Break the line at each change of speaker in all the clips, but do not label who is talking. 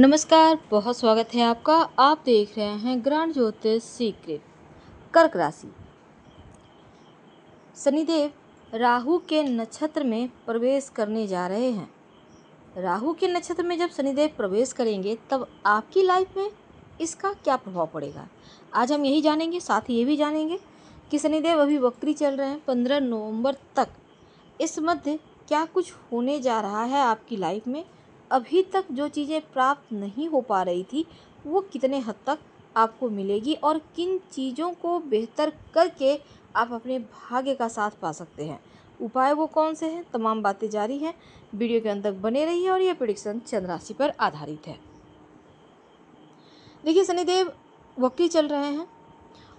नमस्कार बहुत स्वागत है आपका आप देख रहे हैं ग्रांड ज्योतिष सीक्रेट कर्क राशि शनिदेव राहु के नक्षत्र में प्रवेश करने जा रहे हैं राहु के नक्षत्र में जब शनिदेव प्रवेश करेंगे तब आपकी लाइफ में इसका क्या प्रभाव पड़ेगा आज हम यही जानेंगे साथ ही ये भी जानेंगे कि शनिदेव अभी वक्री चल रहे हैं पंद्रह नवंबर तक इस मध्य क्या कुछ होने जा रहा है आपकी लाइफ में अभी तक जो चीज़ें प्राप्त नहीं हो पा रही थी वो कितने हद तक आपको मिलेगी और किन चीज़ों को बेहतर करके आप अपने भाग्य का साथ पा सकते हैं उपाय वो कौन से हैं तमाम बातें जारी हैं वीडियो के अंत तक बने रहिए और ये प्रिडिक्शन चंद्राशि पर आधारित है देखिए शनिदेव वक्री चल रहे हैं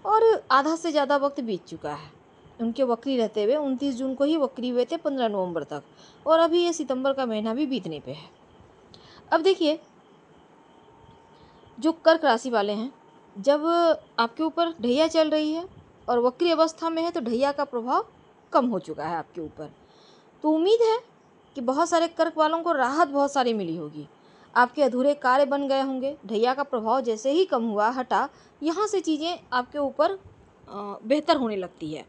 और आधा से ज़्यादा वक्त बीत चुका है उनके वक्री रहते हुए उनतीस जून को ही वक्री हुए थे पंद्रह नवंबर तक और अभी ये सितंबर का महीना भी बीतने पे है अब देखिए जो कर्क राशि वाले हैं जब आपके ऊपर ढैया चल रही है और वक्री अवस्था में है तो ढैया का प्रभाव कम हो चुका है आपके ऊपर तो उम्मीद है कि बहुत सारे कर्क वालों को राहत बहुत सारी मिली होगी आपके अधूरे कार्य बन गए होंगे ढैया का प्रभाव जैसे ही कम हुआ हटा यहाँ से चीज़ें आपके ऊपर बेहतर होने लगती है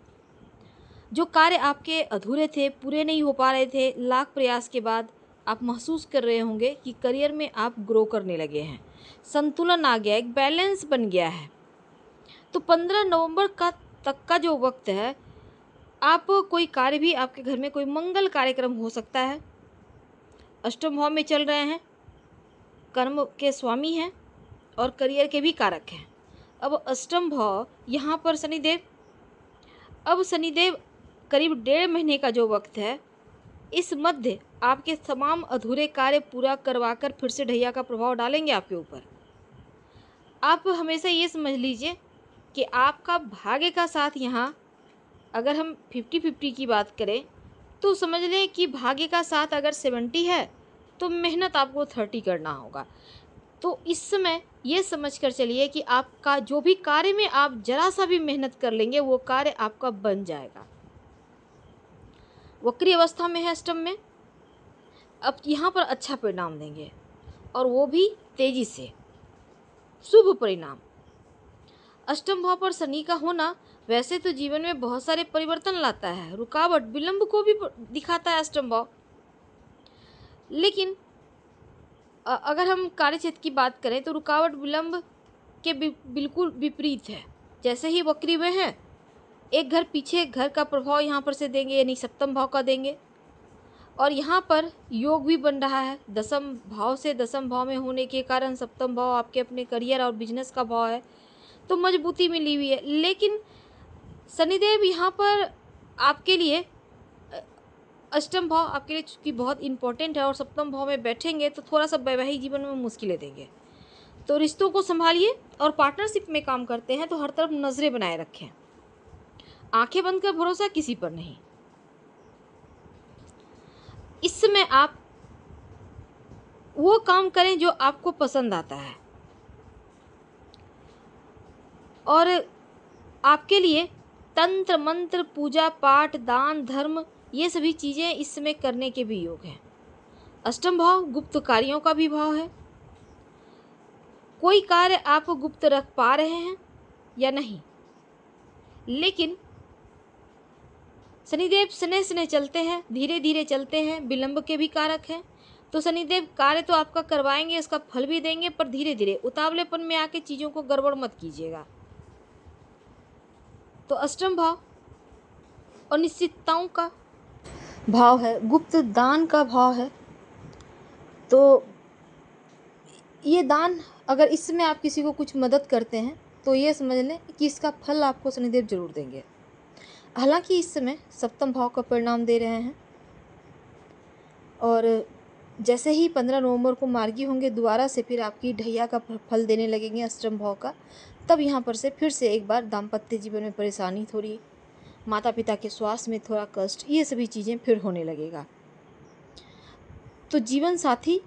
जो कार्य आपके अधूरे थे पूरे नहीं हो पा रहे थे लाख प्रयास के बाद आप महसूस कर रहे होंगे कि करियर में आप ग्रो करने लगे हैं संतुलन आ गया एक बैलेंस बन गया है तो पंद्रह नवंबर का तक का जो वक्त है आप कोई कार्य भी आपके घर में कोई मंगल कार्यक्रम हो सकता है अष्टम भाव में चल रहे हैं कर्म के स्वामी हैं और करियर के भी कारक हैं अब अष्टम भाव यहाँ पर शनिदेव अब शनिदेव करीब डेढ़ महीने का जो वक्त है इस मध्य आपके तमाम अधूरे कार्य पूरा करवाकर फिर से ढैया का प्रभाव डालेंगे आपके ऊपर आप हमेशा ये समझ लीजिए कि आपका भाग्य का साथ यहाँ अगर हम फिफ्टी फिफ्टी की बात करें तो समझ लें कि भाग्य का साथ अगर सेवेंटी है तो मेहनत आपको थर्टी करना होगा तो इस समय ये समझ कर चलिए कि आपका जो भी कार्य में आप जरा सा भी मेहनत कर लेंगे वो कार्य आपका बन जाएगा वक्री अवस्था में है स्टम में अब यहाँ पर अच्छा परिणाम देंगे और वो भी तेजी से शुभ परिणाम अष्टम भाव पर शनि का होना वैसे तो जीवन में बहुत सारे परिवर्तन लाता है रुकावट विलंब को भी दिखाता है अष्टम भाव लेकिन अगर हम कार्यक्षेत्र की बात करें तो रुकावट विलंब के बिल्कुल विपरीत है जैसे ही वक्री में हैं एक घर पीछे घर का प्रभाव यहाँ पर से देंगे यानी सप्तम भाव का देंगे और यहाँ पर योग भी बन रहा है दसम भाव से दसम भाव में होने के कारण सप्तम भाव आपके अपने करियर और बिजनेस का भाव है तो मजबूती मिली हुई है लेकिन शनिदेव यहाँ पर आपके लिए अष्टम भाव आपके लिए चूँकि बहुत इंपॉर्टेंट है और सप्तम भाव में बैठेंगे तो थोड़ा सा वैवाहिक जीवन में मुश्किलें देंगे तो रिश्तों को संभालिए और पार्टनरशिप में काम करते हैं तो हर तरफ नज़रें बनाए रखें आंखें बंद कर भरोसा किसी पर नहीं इस समय आप वो काम करें जो आपको पसंद आता है और आपके लिए तंत्र मंत्र पूजा पाठ दान धर्म ये सभी चीज़ें इस समय करने के भी योग हैं अष्टम भाव गुप्त कार्यों का भी भाव है कोई कार्य आप गुप्त रख पा रहे हैं या नहीं लेकिन शनिदेव स्ने स्नेह चलते हैं धीरे धीरे चलते हैं विलम्ब के भी कारक हैं तो शनिदेव कार्य तो आपका करवाएंगे इसका फल भी देंगे पर धीरे धीरे उतावलेपन में आके चीज़ों को गड़बड़ मत कीजिएगा तो अष्टम भाव अनिश्चितताओं का भाव है गुप्त दान का भाव है तो ये दान अगर इसमें आप किसी को कुछ मदद करते हैं तो ये समझ लें कि इसका फल आपको शनिदेव जरूर देंगे हालांकि इस समय सप्तम भाव का परिणाम दे रहे हैं और जैसे ही पंद्रह नवंबर को मार्गी होंगे दोबारा से फिर आपकी ढैया का फल देने लगेंगे अष्टम भाव का तब यहाँ पर से फिर से एक बार दाम्पत्य जीवन में परेशानी थोड़ी माता पिता के स्वास्थ्य में थोड़ा कष्ट ये सभी चीज़ें फिर होने लगेगा तो जीवन साथी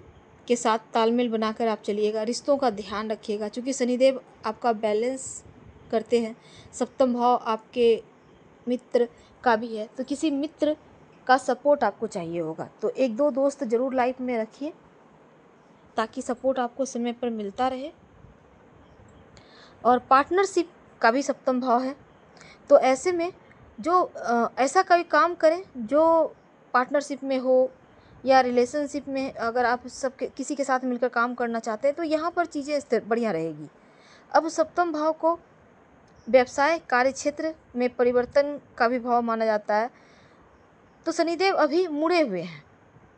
के साथ तालमेल बनाकर आप चलिएगा रिश्तों का ध्यान रखिएगा क्योंकि शनिदेव आपका बैलेंस करते हैं सप्तम भाव आपके मित्र का भी है तो किसी मित्र का सपोर्ट आपको चाहिए होगा तो एक दो दोस्त ज़रूर लाइफ में रखिए ताकि सपोर्ट आपको समय पर मिलता रहे और पार्टनरशिप का भी सप्तम भाव है तो ऐसे में जो आ, ऐसा कभी काम करें जो पार्टनरशिप में हो या रिलेशनशिप में अगर आप सब के, किसी के साथ मिलकर काम करना चाहते हैं तो यहाँ पर चीज़ें बढ़िया रहेगी अब सप्तम भाव को व्यवसाय कार्य क्षेत्र में परिवर्तन का भी भाव माना जाता है तो शनिदेव अभी मुड़े हुए हैं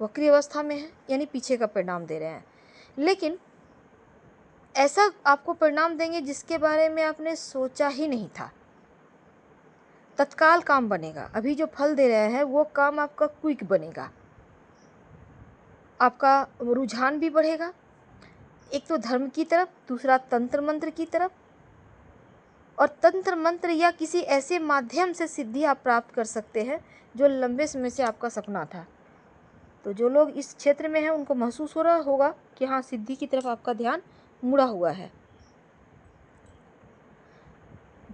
वक्री अवस्था में है यानी पीछे का परिणाम दे रहे हैं लेकिन ऐसा आपको परिणाम देंगे जिसके बारे में आपने सोचा ही नहीं था तत्काल काम बनेगा अभी जो फल दे रहे हैं वो काम आपका क्विक बनेगा आपका रुझान भी बढ़ेगा एक तो धर्म की तरफ दूसरा तंत्र मंत्र की तरफ और तंत्र मंत्र या किसी ऐसे माध्यम से सिद्धि आप प्राप्त कर सकते हैं जो लंबे समय से आपका सपना था तो जो लोग इस क्षेत्र में हैं उनको महसूस हो रहा होगा कि हाँ सिद्धि की तरफ आपका ध्यान मुड़ा हुआ है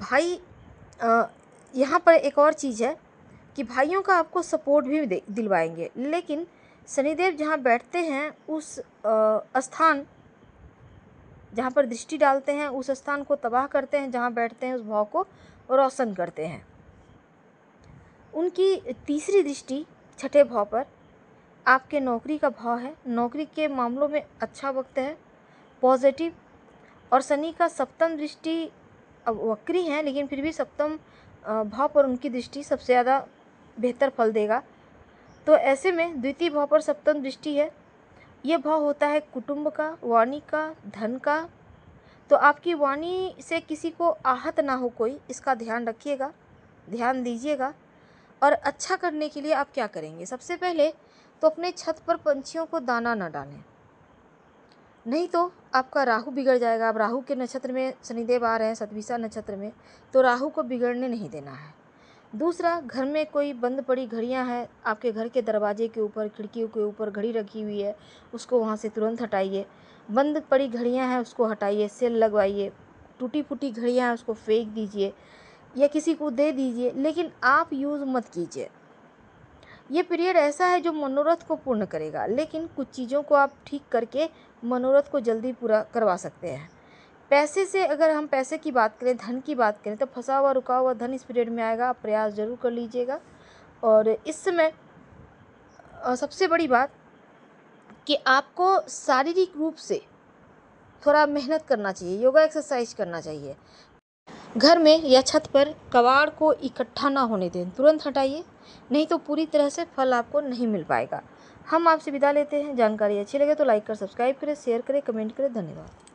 भाई यहाँ पर एक और चीज़ है कि भाइयों का आपको सपोर्ट भी दिलवाएंगे लेकिन शनिदेव जहाँ बैठते हैं उस स्थान जहाँ पर दृष्टि डालते हैं उस स्थान को तबाह करते हैं जहाँ बैठते हैं उस भाव को रोशन करते हैं उनकी तीसरी दृष्टि छठे भाव पर आपके नौकरी का भाव है नौकरी के मामलों में अच्छा वक्त है पॉजिटिव और शनि का सप्तम दृष्टि अब वक्री हैं लेकिन फिर भी सप्तम भाव पर उनकी दृष्टि सबसे ज़्यादा बेहतर फल देगा तो ऐसे में द्वितीय भाव पर सप्तम दृष्टि है ये भाव होता है कुटुंब का वाणी का धन का तो आपकी वाणी से किसी को आहत ना हो कोई इसका ध्यान रखिएगा ध्यान दीजिएगा और अच्छा करने के लिए आप क्या करेंगे सबसे पहले तो अपने छत पर पंछियों को दाना ना डालें नहीं तो आपका राहु बिगड़ जाएगा अब राहु के नक्षत्र में शनिदेव आ रहे हैं सतबीसा नक्षत्र में तो राहु को बिगड़ने नहीं देना है दूसरा घर में कोई बंद पड़ी घड़ियां हैं आपके घर के दरवाजे के ऊपर खिड़कियों के ऊपर घड़ी रखी हुई है उसको वहाँ से तुरंत हटाइए बंद पड़ी घड़ियां हैं उसको हटाइए सेल लगवाइए टूटी फूटी घड़ियां हैं उसको फेंक दीजिए या किसी को दे दीजिए लेकिन आप यूज़ मत कीजिए ये पीरियड ऐसा है जो मनोरथ को पूर्ण करेगा लेकिन कुछ चीज़ों को आप ठीक करके मनोरथ को जल्दी पूरा करवा सकते हैं पैसे से अगर हम पैसे की बात करें धन की बात करें तो फंसा हुआ रुका हुआ धन इस पीरियड में आएगा आप प्रयास ज़रूर कर लीजिएगा और इस समय सबसे बड़ी बात कि आपको शारीरिक रूप से थोड़ा मेहनत करना चाहिए योगा एक्सरसाइज करना चाहिए घर में या छत पर कबाड़ को इकट्ठा ना होने दें तुरंत हटाइए नहीं तो पूरी तरह से फल आपको नहीं मिल पाएगा हम आपसे विदा लेते हैं जानकारी अच्छी लगे तो लाइक कर सब्सक्राइब करें शेयर करें कमेंट करें धन्यवाद